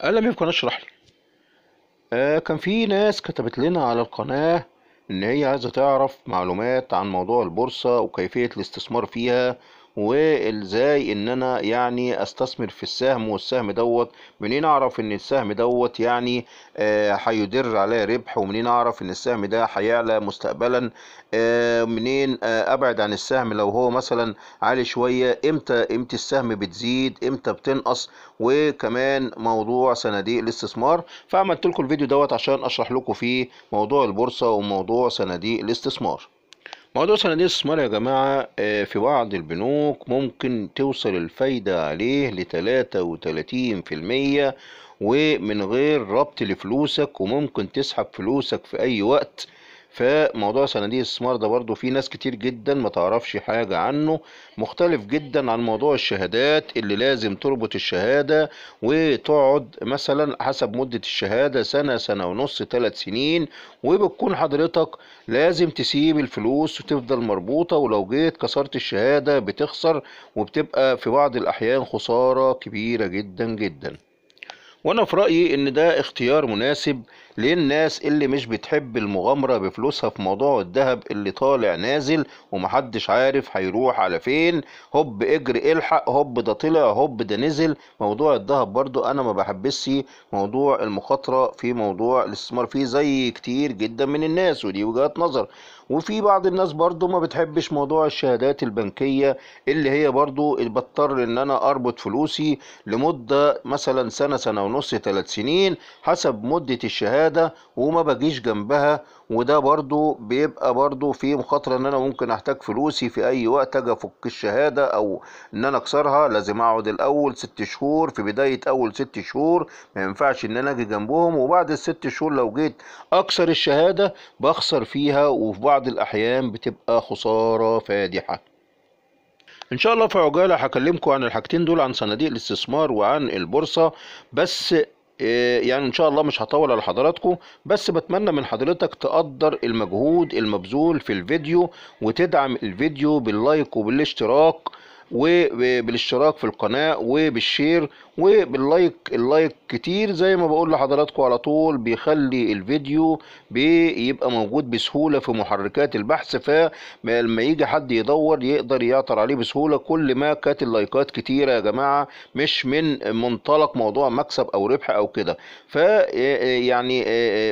آه، لم يمكن أشرح لي آه كان في ناس كتبت لنا على القناة إن هي عايزة تعرف معلومات عن موضوع البورصة وكيفية الاستثمار فيها وازاي ان انا يعني استثمر في السهم والسهم دوت منين اعرف ان السهم دوت يعني آه، هيدر آه عليا ربح ومنين اعرف ان السهم ده هيعلى مستقبلا آه منين آه ابعد عن السهم لو هو مثلا عالي شويه امتى امتى السهم بتزيد امتى بتنقص وكمان موضوع صناديق الاستثمار فعملت لكم الفيديو دوت عشان اشرح لكم فيه موضوع البورصه وموضوع صناديق الاستثمار موضوع صناديق الاستثمار يا جماعة آه، في بعض البنوك ممكن توصل الفايدة عليه لتلاتة وتلاتين في المية ومن غير ربط لفلوسك وممكن تسحب فلوسك في أي وقت فموضوع صناديق الاستثمار ده برضو في ناس كتير جدا ما تعرفش حاجة عنه مختلف جدا عن موضوع الشهادات اللي لازم تربط الشهادة وتقعد مثلا حسب مدة الشهادة سنة سنة ونص ثلاث سنين وبتكون حضرتك لازم تسيب الفلوس وتفضل مربوطة ولو جيت كسرت الشهادة بتخسر وبتبقى في بعض الأحيان خسارة كبيرة جدا جدا وانا في رايي ان ده اختيار مناسب للناس اللي مش بتحب المغامرة بفلوسها في موضوع الذهب اللي طالع نازل ومحدش عارف هيروح على فين هوب اجري الحق هوب ده طلع هوب ده نزل موضوع الذهب برضو انا ما بحبش موضوع المخاطرة في موضوع الاستثمار فيه زي كتير جدا من الناس ودي وجهات نظر وفي بعض الناس برضو ما بتحبش موضوع الشهادات البنكية اللي هي برضو بضطر ان انا اربط فلوسي لمدة مثلا سنة سنة ونص ثلاث سنين حسب مدة الشهادة زيادة وما بجيش جنبها وده برضو بيبقى برضو في مخاطرة ان انا ممكن احتاج فلوسي في اي وقت اجي افك الشهادة او ان انا اكسرها لازم اقعد الاول ست شهور في بداية اول ست شهور ما ينفعش ان انا اجي جنبهم وبعد الست شهور لو جيت اكسر الشهادة بخسر فيها وفي بعض الاحيان بتبقى خسارة فادحة ان شاء الله في عجاله هكلمكم عن الحاجتين دول عن صناديق الاستثمار وعن البورصه بس إيه، يعني ان شاء الله مش هطول على حضراتكم بس بتمنى من حضرتك تقدر المجهود المبذول في الفيديو وتدعم الفيديو باللايك وبالاشتراك وبالاشتراك في القناة وبالشير وباللايك اللايك كتير زي ما بقول لحضراتكم على طول بيخلي الفيديو بيبقى موجود بسهولة في محركات البحث فلما يجي حد يدور يقدر يعثر عليه بسهولة كل ما كانت اللايكات كتيرة يا جماعة مش من منطلق موضوع مكسب او ربح او كده يعني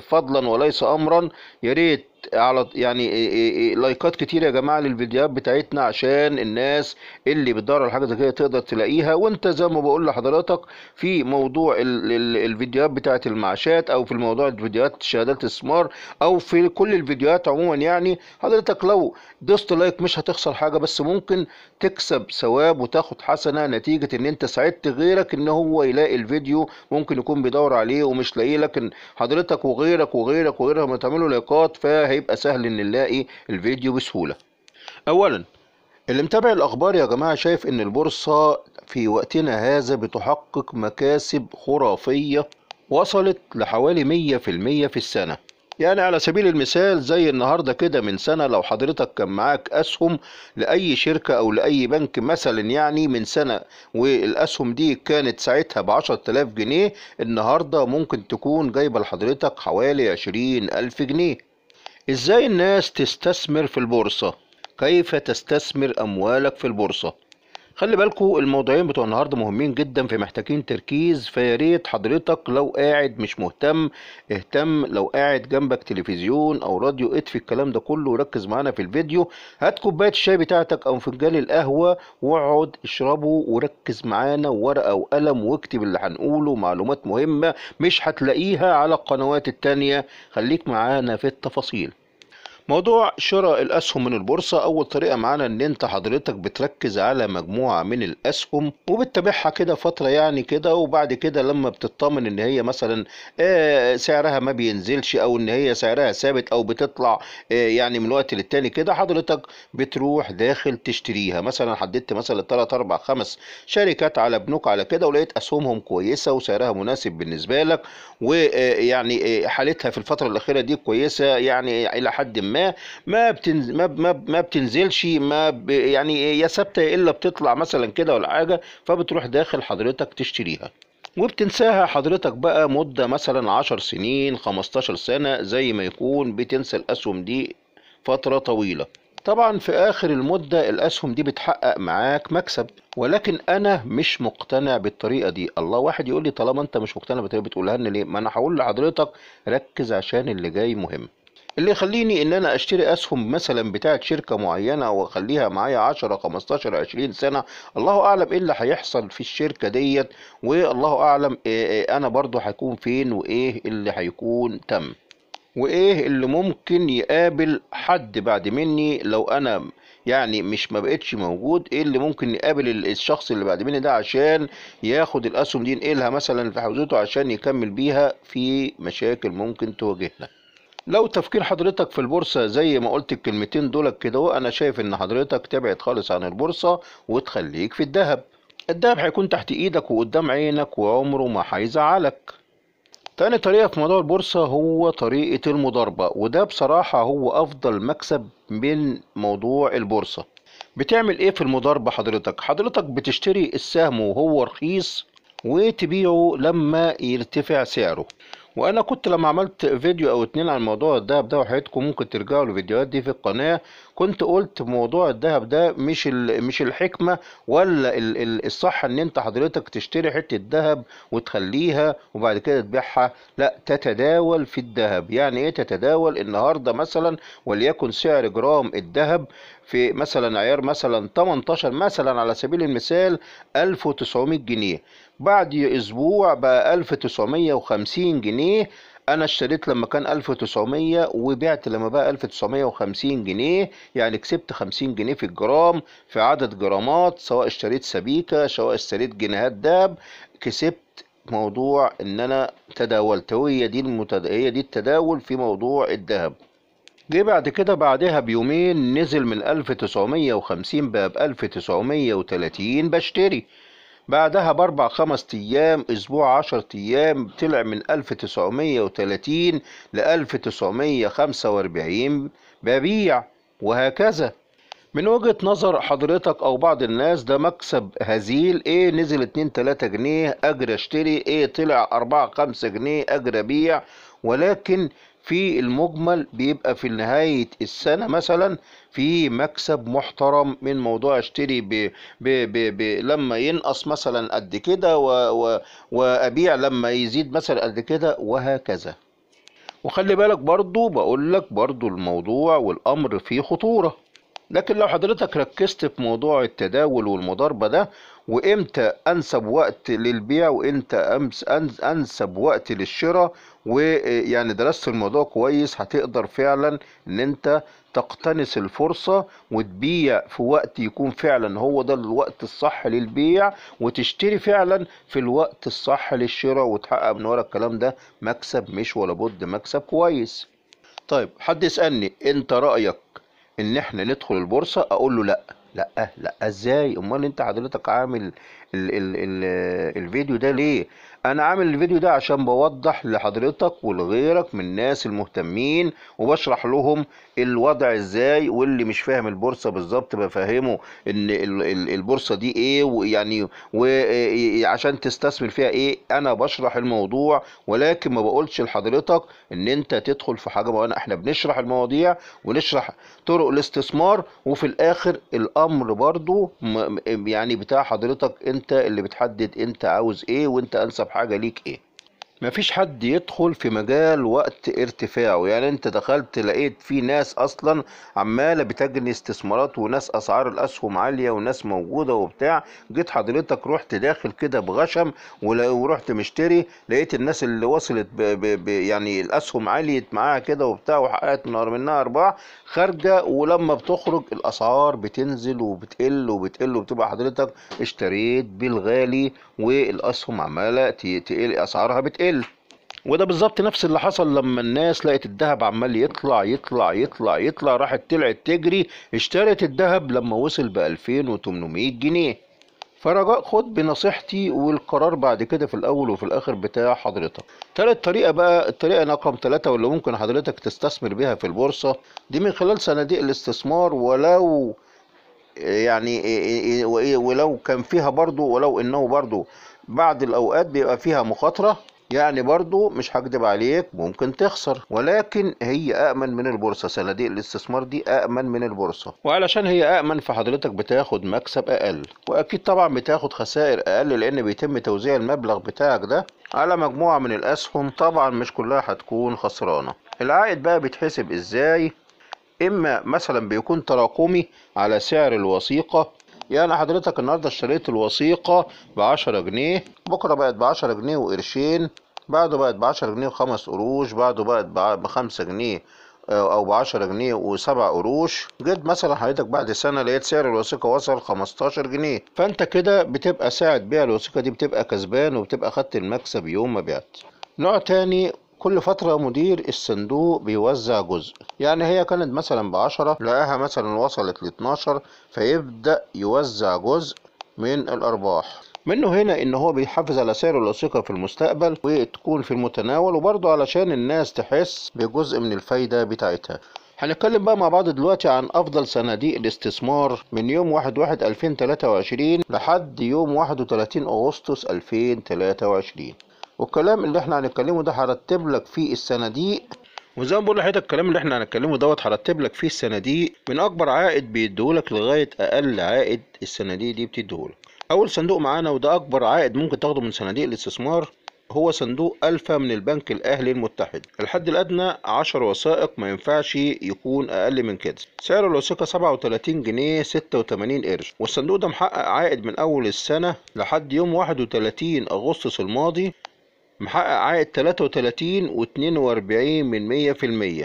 فضلا وليس امرا يا ريت على يعني إيه، إيه، إيه، لايكات كتير يا جماعه للفيديوهات بتاعتنا عشان الناس اللي بتدور على حاجه زي كده تقدر تلاقيها وانت زي ما بقول لحضرتك في موضوع الفيديوهات بتاعت المعاشات او في الموضوع الفيديوهات شهادات الاستثمار او في كل الفيديوهات عموما يعني حضرتك لو دوست لايك مش هتخسر حاجه بس ممكن تكسب ثواب وتاخد حسنه نتيجه ان انت ساعدت غيرك ان هو يلاقي الفيديو ممكن يكون بيدور عليه ومش لاقيه لكن حضرتك وغيرك وغيرك وغيرك ما تعملوا لايكات فهي هيبقى سهل ان نلاقي الفيديو بسهولة اولا اللي متابع الاخبار يا جماعه شايف ان البورصه في وقتنا هذا بتحقق مكاسب خرافيه وصلت لحوالي 100% في السنه يعني على سبيل المثال زي النهارده كده من سنه لو حضرتك كان معاك اسهم لاي شركه او لاي بنك مثلا يعني من سنه والاسهم دي كانت ساعتها بعشرة 10000 جنيه النهارده ممكن تكون جايبه لحضرتك حوالي 20000 جنيه ازاي الناس تستثمر في البورصة كيف تستثمر اموالك في البورصة خلي بالكو الموضوعين بتوع النهارده مهمين جدا في محتاجين تركيز فيا ريت حضرتك لو قاعد مش مهتم اهتم لو قاعد جنبك تلفزيون او راديو اطفي الكلام ده كله وركز معانا في الفيديو هات كوبايه الشاي بتاعتك او فنجان القهوه واقعد اشربه وركز معانا ورقه وقلم واكتب اللي هنقوله معلومات مهمه مش هتلاقيها على القنوات التانيه خليك معانا في التفاصيل موضوع شراء الاسهم من البورصه اول طريقه معانا ان انت حضرتك بتركز على مجموعه من الاسهم وبتتابعها كده فتره يعني كده وبعد كده لما بتطمن ان هي مثلا آه، سعرها ما بينزلش او ان هي سعرها ثابت او بتطلع آه، يعني من وقت للتاني كده حضرتك بتروح داخل تشتريها مثلا حددت مثلا 3 4 5 شركات على بنوك على كده ولقيت اسهمهم كويسه وسعرها مناسب بالنسبه لك ويعني آه، حالتها في الفتره الاخيره دي كويسه يعني الى حد ما ما ما بتنزل ما, ما, ما بتنزلش ما ب يعني يا ثابته الا بتطلع مثلا كده ولا حاجه فبتروح داخل حضرتك تشتريها وبتنساها حضرتك بقى مدة مثلا عشر سنين خمستاشر سنة زي ما يكون بتنسى الأسهم دي فترة طويلة طبعا في آخر المدة الأسهم دي بتحقق معاك مكسب ولكن أنا مش مقتنع بالطريقة دي الله واحد يقول لي طالما أنت مش مقتنع بالطريقة بتقولها لنا ليه ما أنا هقول لحضرتك ركز عشان اللي جاي مهم اللي يخليني ان انا اشتري اسهم مثلا بتاعه شركه معينه واخليها معايا 10 15 20 سنه الله اعلم ايه اللي هيحصل في الشركه ديت والله اعلم إيه،, إيه انا برضو هيكون فين وايه اللي هيكون تم وايه اللي ممكن يقابل حد بعد مني لو انا يعني مش ما بقتش موجود ايه اللي ممكن يقابل الشخص اللي بعد مني ده عشان ياخد الاسهم دي ينقلها مثلا في حوزته عشان يكمل بيها في مشاكل ممكن تواجهنا لو تفكير حضرتك في البورصة زي ما قلت الكلمتين دولك كده أنا شايف إن حضرتك تبعد خالص عن البورصة وتخليك في الذهب الدهب هيكون تحت ايدك وقدام عينك وعمره ما هيزعلك تاني طريقة في موضوع البورصة هو طريقة المضاربة وده بصراحة هو أفضل مكسب من موضوع البورصة بتعمل إيه في المضاربة حضرتك؟ حضرتك بتشتري السهم وهو رخيص وتبيعه لما يرتفع سعره وانا كنت لما عملت فيديو او اتنين عن موضوع الذهب ده وحياتكم ممكن ترجعوا للفيديوهات دي في القناه كنت قلت موضوع الذهب ده مش مش الحكمه ولا الصح ان انت حضرتك تشتري حته ذهب وتخليها وبعد كده تبيعها لا تتداول في الذهب يعني ايه تتداول النهارده مثلا وليكن سعر جرام الذهب في مثلا عيار مثلا 18 مثلا على سبيل المثال 1900 جنيه بعد اسبوع بقى 1950 جنيه انا اشتريت لما كان 1900 وبعت لما بقى 1950 جنيه يعني كسبت 50 جنيه في الجرام في عدد جرامات سواء اشتريت سبيكه سواء اشتريت جنيهات داب كسبت موضوع ان انا تداولت وهي دي المتد... هي دي التداول في موضوع الذهب جه بعد كده بعدها بيومين نزل من 1950 بقى ب 1930 بشتري بعدها باربع خمس ايام اسبوع عشر ايام طلع من 1930 ل 1945 ببيع وهكذا من وجهة نظر حضرتك او بعض الناس ده مكسب هزيل ايه نزل 2 3 جنيه اجري اشتري ايه طلع 4 5 جنيه اجري ابيع ولكن في المجمل بيبقى في نهاية السنة مثلا في مكسب محترم من موضوع اشتري بـ بـ بـ بـ لما ينقص مثلا قد كده وابيع لما يزيد مثلا قد كده وهكذا وخلي بالك برضو بقول لك برضو الموضوع والامر فيه خطوره لكن لو حضرتك ركزت في موضوع التداول والمضاربة ده وامتى انسب وقت للبيع وامتى انسب وقت للشراء ويعني درست الموضوع كويس هتقدر فعلا ان انت تقتنص الفرصة وتبيع في وقت يكون فعلا هو ده الوقت الصح للبيع وتشتري فعلا في الوقت الصح للشراء وتحقق من ورا الكلام ده مكسب مش ولا بد مكسب كويس طيب حد يسألني انت رأيك ان احنا ندخل البورصه اقول له لا لا لا ازاي امال انت حضرتك عامل ال ال ال الفيديو ده ليه انا عامل الفيديو ده عشان بوضح لحضرتك ولغيرك من الناس المهتمين وبشرح لهم الوضع ازاي واللي مش فاهم البورصه بالظبط بفهمه ان البورصه دي ايه ويعني وعشان تستثمر فيها ايه انا بشرح الموضوع ولكن ما بقولش لحضرتك ان انت تدخل في حاجه وانا احنا بنشرح المواضيع ونشرح طرق الاستثمار وفي الاخر الامر برضو يعني بتاع حضرتك انت انت اللي بتحدد انت عاوز ايه وانت انسب حاجه ليك ايه ما فيش حد يدخل في مجال وقت ارتفاعه يعني انت دخلت لقيت في ناس اصلا عماله بتجني استثمارات وناس اسعار الاسهم عاليه وناس موجوده وبتاع جيت حضرتك رحت داخل كده بغشم ورحت مشتري لقيت الناس اللي وصلت ب ب ب يعني الاسهم عاليت معاها كده وبتاع وحققت نار منها ارباح خارجه ولما بتخرج الاسعار بتنزل وبتقل وبتقل وبتبقى حضرتك اشتريت بالغالي والاسهم عماله تقل اسعارها بتقل وده بالظبط نفس اللي حصل لما الناس لقت الذهب عمال يطلع يطلع يطلع يطلع راحت طلعت تجري اشترت الذهب لما وصل ب 2800 جنيه فرجاء خد بنصيحتي والقرار بعد كده في الاول وفي الاخر بتاع حضرتك تالت طريقه بقى الطريقه رقم ثلاثة واللي ممكن حضرتك تستثمر بيها في البورصه دي من خلال صناديق الاستثمار ولو يعني إيه، إيه، إيه، ولو كان فيها برضو ولو انه برضو بعض الاوقات بيبقى فيها مخاطره يعني برضو مش هكدب عليك ممكن تخسر ولكن هي أأمن من البورصة صناديق الاستثمار دي أأمن من البورصة وعلشان هي أأمن فحضرتك بتاخد مكسب أقل وأكيد طبعا بتاخد خسائر أقل لأن بيتم توزيع المبلغ بتاعك ده على مجموعة من الأسهم طبعا مش كلها هتكون خسرانة العائد بقى بيتحسب إزاي اما مثلا بيكون تراكمي على سعر الوثيقه يعني حضرتك النهارده اشتريت الوثيقه ب 10 جنيه بكره بقت ب 10 جنيه وقرشين بعده بقت ب 10 جنيه وخمس قروش بعده بقت ب 5 جنيه آه، او ب 10 جنيه وسبع قروش جيت مثلا حضرتك بعد سنه لقيت سعر الوثيقه وصل 15 جنيه فانت كده بتبقى ساعه بيع الوثيقه دي بتبقى كسبان وبتبقى خدت المكسب يوم ما بعت نوع تاني كل فترة مدير الصندوق بيوزع جزء يعني هي كانت مثلا بعشرة لقاها مثلا وصلت لاتناشر فيبدأ يوزع جزء من الأرباح منه هنا ان هو بيحافظ على سعر الوثيقه في المستقبل وتكون في المتناول وبرضه علشان الناس تحس بجزء من الفايده بتاعتها هنتكلم بقى مع بعض دلوقتي عن افضل صناديق الاستثمار من يوم 1 1 2023 لحد يوم 31 اغسطس 2023 والكلام اللي احنا هنتكلمه ده هرتب لك فيه الصناديق وزي ما بقول لحضرتك الكلام اللي احنا هنتكلمه دوت هرتب لك فيه الصناديق من اكبر عائد بيديهولك لغايه اقل عائد الصناديق دي بتديهولك اول صندوق معانا وده اكبر عائد ممكن تاخده من صناديق الاستثمار هو صندوق ألفا من البنك الأهلي المتحد الحد الأدنى 10 وثائق ما ينفعش يكون أقل من كده سعر الوثيقة 37 جنيه 86 قرش والصندوق ده محقق عائد من أول السنة لحد يوم 31 أغسطس الماضي محقق عائد 33 و42 من 100%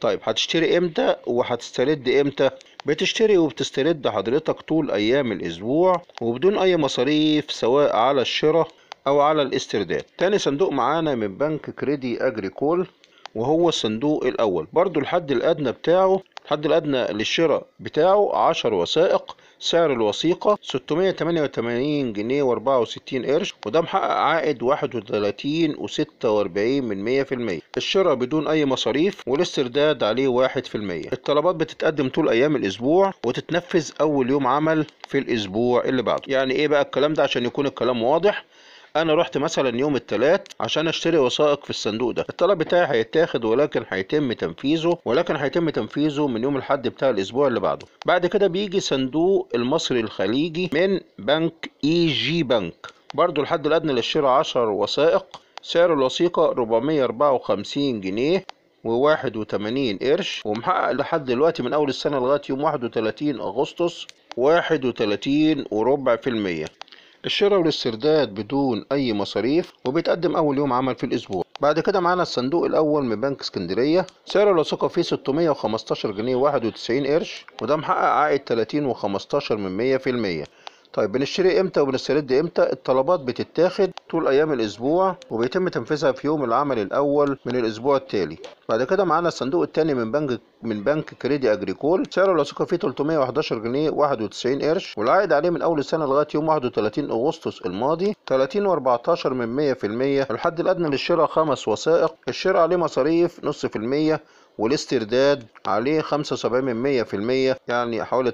طيب هتشتري امتى وهتسترد امتى بتشتري وبتسترد حضرتك طول ايام الاسبوع وبدون اي مصاريف سواء على الشراء او على الاسترداد تاني صندوق معانا من بنك كريدي اجريكول وهو الصندوق الاول برضو الحد الادنى بتاعه الحد الادنى للشراء بتاعه 10 وثائق سعر الوثيقة 688 جنيه و64 قرش وده محقق عائد 31.46% الشراء بدون أي مصاريف والاسترداد عليه 1% الطلبات بتتقدم طول أيام الأسبوع وتتنفذ أول يوم عمل في الأسبوع اللي بعده يعني إيه بقى الكلام ده عشان يكون الكلام واضح انا رحت مثلا يوم الثلاث عشان اشتري وثائق في الصندوق ده الطلب بتاعي هيتاخد ولكن هيتم تنفيذه ولكن هيتم تنفيذه من يوم الحد بتاع الاسبوع اللي بعده بعد كده بيجي صندوق المصري الخليجي من بنك اي جي بنك برضو الحد الادنى للشراء 10 وثائق سعر الوثيقة 454 جنيه و81 قرش ومحقق لحد دلوقتي من أول السنة لغاية يوم 31 أغسطس 31 وربع في المية الشراء والاسترداد بدون أي مصاريف وبيتقدم أول يوم عمل في الأسبوع بعد كده معانا الصندوق الأول من بنك اسكندرية سعر الوثيقة فيه 615 جنيه 91 قرش وده محقق عائد 30 و15 من 100% طيب بنشتري امتى وبنسترد امتى الطلبات بتتاخد طول ايام الاسبوع وبيتم تنفيذها في يوم العمل الاول من الاسبوع التالي بعد كده معانا الصندوق الثاني من بنك من بنك كريدي اجريكول سعر الوثيقه فيه 311 جنيه 91 قرش والعائد عليه من اول السنه لغايه يوم 31 اغسطس الماضي 30 و14 من 100% الحد الادنى للشراء خمس وثائق الشراء عليه مصاريف نص في المية والاسترداد عليه 75% يعني حوالي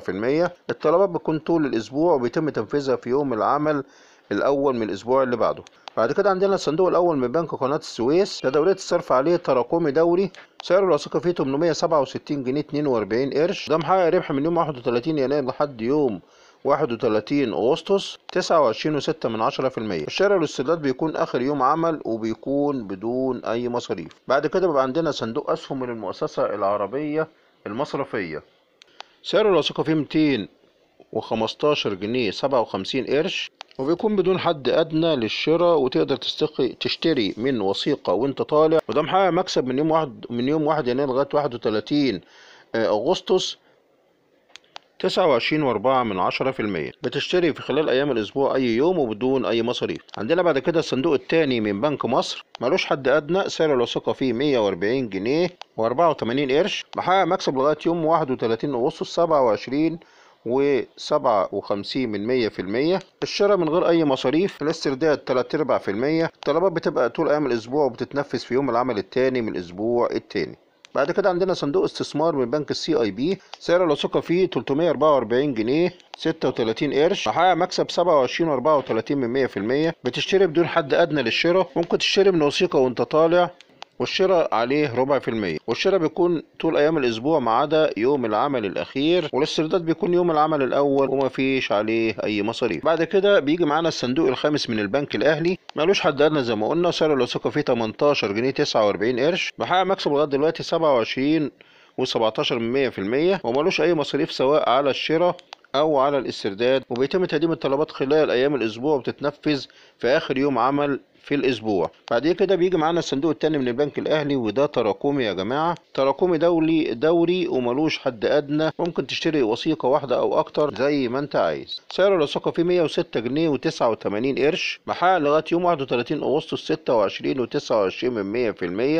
في المية الطلبات بتكون طول الأسبوع وبيتم تنفيذها في يوم العمل الأول من الأسبوع اللي بعده بعد كده عندنا الصندوق الأول من بنك قناة السويس تداولية الصرف عليه تراكمي دوري سعر الوثيقة فيه 867 جنيه 42 قرش ده محقق ربح من يوم 31 يناير لحد يوم 31 أغسطس 29.6 من عشرة بيكون آخر يوم عمل وبيكون بدون أي مصاريف بعد كده بيبقى عندنا صندوق أسهم للمؤسسة العربية المصرفية سعر الوثيقة فيه 215 جنيه 57 قرش وبيكون بدون حد أدنى للشراء وتقدر تستقي تشتري من وثيقة وأنت طالع وده محقق مكسب من يوم واحد من يوم 1 يناير لغاية 31 آه، أغسطس 29.4% بتشتري في خلال ايام الاسبوع اي يوم وبدون اي مصاريف عندنا بعد كده الصندوق الثاني من بنك مصر ملوش حد ادنى سعر الوثيقه فيه 140 جنيه و84 قرش محقق مكسب لغايه يوم 31 اغسطس 27 و57% الشراء من غير أي مصاريف الاسترداد 3 أرباع في المية الطلبات بتبقى طول أيام الأسبوع وبتتنفذ في يوم العمل الثاني من الأسبوع الثاني بعد كده عندنا صندوق استثمار من بنك السي اي بي سعر الوثيقه فيه 344 جنيه 36 قرش حقق مكسب 27 و34 بتشتري بدون حد ادنى للشراء ممكن تشتري من وثيقه وانت طالع والشراء عليه ربع في المية والشراء بيكون طول أيام الأسبوع ما عدا يوم العمل الأخير والاسترداد بيكون يوم العمل الأول وما فيش عليه أي مصاريف بعد كده بيجي معانا الصندوق الخامس من البنك الأهلي مالوش حد أدنى زي ما قلنا سعر الوثيقة فيه 18 جنيه 49 قرش بحقق مكسب لغاية دلوقتي 27 و17 من 100% ومالوش أي مصاريف سواء على الشراء أو على الاسترداد وبيتم تقديم الطلبات خلال أيام الأسبوع وبتتنفذ في آخر يوم عمل في الأسبوع بعد كده بيجي معانا الصندوق التاني من البنك الأهلي وده تراكمي يا جماعة تراكمي دولي دوري وملوش حد أدنى ممكن تشتري وثيقة واحدة أو أكتر زي ما أنت عايز سعر الوثيقة فيه 106 جنيه و89 قرش محقق لغاية يوم 31 أغسطس 26 و29 من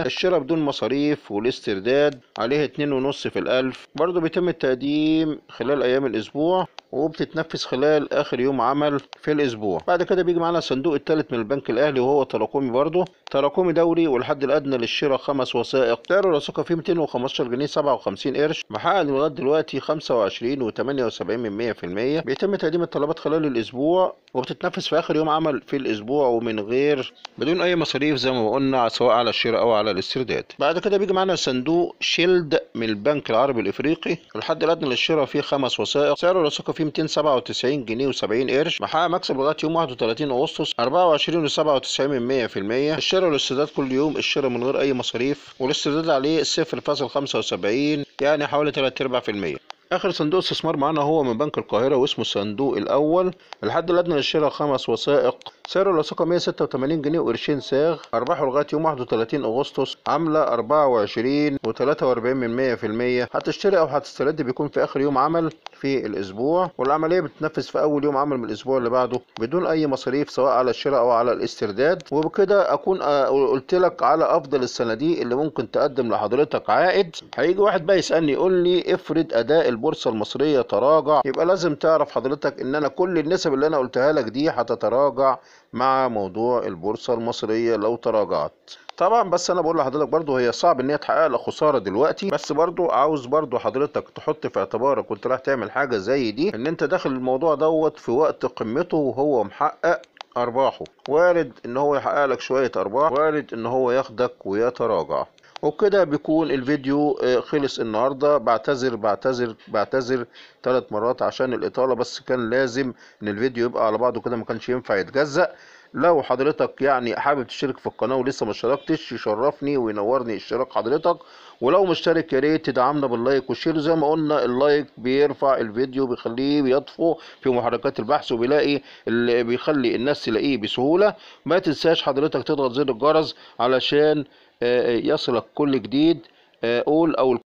100% الشراء بدون مصاريف والاسترداد عليه 2.5 في الألف برضه بيتم التقديم خلال أيام الأسبوع وبتتنفذ خلال آخر يوم عمل في الأسبوع بعد كده بيجي معانا الصندوق التالت من البنك الأهلي وهو وهو تراكمي برضه تراكمي دوري والحد الادنى للشراء خمس وثائق سعر الوثيقه فيه 215 جنيه 57 قرش محقق لغايه دلوقتي 25 و78 بيتم تقديم الطلبات خلال الاسبوع وبتتنفذ في اخر يوم عمل في الاسبوع ومن غير بدون اي مصاريف زي ما قلنا سواء على الشراء او على الاسترداد بعد كده بيجي معانا صندوق شيلد من البنك العربي الافريقي الحد الادنى للشراء فيه خمس وثائق سعر الوثيقه فيه 297 جنيه و70 قرش محقق مكسب لغايه يوم 31 اغسطس 24 و97 من 100% الشراء كل يوم الشراء من غير أي مصاريف والاسترداد عليه 0.75 يعني حوالي 3 4% آخر صندوق استثمار معانا هو من بنك القاهرة واسمه الصندوق الأول الحد الأدنى للشراء خمس وثائق سعر الوثيقة 186 جنيه وقرشين ساغ أرباحه لغاية يوم 31 أغسطس عاملة 24 و43 من 100% هتشتري أو هتسترد بيكون في آخر يوم عمل في الأسبوع والعملية بتتنفذ في أول يوم عمل من الأسبوع اللي بعده بدون أي مصاريف سواء على الشراء أو على الاسترداد وبكده أكون آه، قلت لك على أفضل الصناديق اللي ممكن تقدم لحضرتك عائد هيجي واحد بقى يسألني يقول لي افرض أداء البورصه المصريه تراجع يبقى لازم تعرف حضرتك ان انا كل النسب اللي انا قلتها لك دي هتتراجع مع موضوع البورصه المصريه لو تراجعت طبعا بس انا بقول لحضرتك برضو هي صعب ان هي تحقق لك خساره دلوقتي بس برضو عاوز برضو حضرتك تحط في اعتبارك وانت رايح تعمل حاجه زي دي ان انت داخل الموضوع دوت في وقت قمته وهو محقق ارباحه وارد ان هو يحقق لك شويه ارباح وارد ان هو ياخدك ويتراجع وكده بيكون الفيديو آه، خلص النهارده بعتذر بعتذر بعتذر ثلاث مرات عشان الاطاله بس كان لازم ان الفيديو يبقى على بعضه كده ما كانش ينفع يتجزأ لو حضرتك يعني حابب تشترك في القناه ولسه ما اشتركتش يشرفني وينورني اشتراك حضرتك ولو مشترك يا ريت تدعمنا باللايك والشير زي ما قلنا اللايك بيرفع الفيديو بيخليه بيطفو في محركات البحث وبيلاقي اللي بيخلي الناس تلاقيه بسهوله ما تنساش حضرتك تضغط زر الجرس علشان آه، آه، يصلك كل جديد آه، قول أو